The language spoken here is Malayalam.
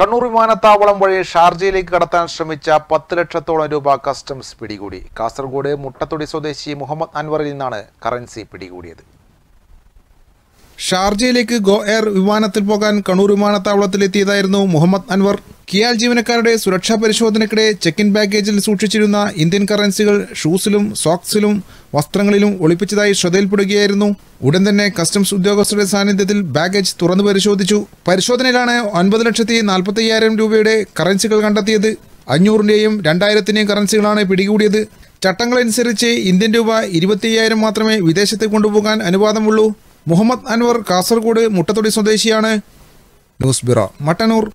കണ്ണൂർ വിമാനത്താവളം വഴി ഷാർജയിലേക്ക് കടത്താൻ ശ്രമിച്ച പത്ത് ലക്ഷത്തോളം രൂപ കസ്റ്റംസ് പിടികൂടി കാസർഗോഡ് മുട്ടത്തൊടി സ്വദേശി മുഹമ്മദ് അൻവറിൽ നിന്നാണ് കറൻസി പിടികൂടിയത് ഷാർജയിലേക്ക് ഗോ എയർ വിമാനത്തിൽ പോകാൻ കണ്ണൂർ വിമാനത്താവളത്തിലെത്തിയതായിരുന്നു മുഹമ്മദ് അൻവർ കിയാൽ ജീവനക്കാരുടെ സുരക്ഷാ പരിശോധനയ്ക്കിടെ ചെക്കിൻ ബാഗേജിൽ സൂക്ഷിച്ചിരുന്ന ഇന്ത്യൻ കറൻസികൾ ഷൂസിലും സോക്സിലും വസ്ത്രങ്ങളിലും ഒളിപ്പിച്ചതായി ശ്രദ്ധയിൽപ്പെടുകയായിരുന്നു ഉടൻ തന്നെ കസ്റ്റംസ് ഉദ്യോഗസ്ഥരുടെ സാന്നിധ്യത്തിൽ ബാഗേജ് തുറന്നു പരിശോധിച്ചു പരിശോധനയിലാണ് ഒൻപത് ലക്ഷത്തി നാൽപ്പത്തയ്യായിരം രൂപയുടെ കറൻസികൾ കണ്ടെത്തിയത് അഞ്ഞൂറിന്റെയും രണ്ടായിരത്തിന്റെയും കറൻസികളാണ് പിടികൂടിയത് ചട്ടങ്ങളനുസരിച്ച് ഇന്ത്യൻ രൂപ ഇരുപത്തിയ്യായിരം മാത്രമേ വിദേശത്ത് കൊണ്ടുപോകാൻ അനുവാദമുള്ളൂ മുഹമ്മദ് അൻവർ കാസർഗോഡ് മുട്ടത്തൊടി സ്വദേശിയാണ് ന്യൂസ് ബ്യൂറോ മട്ടന്നൂർ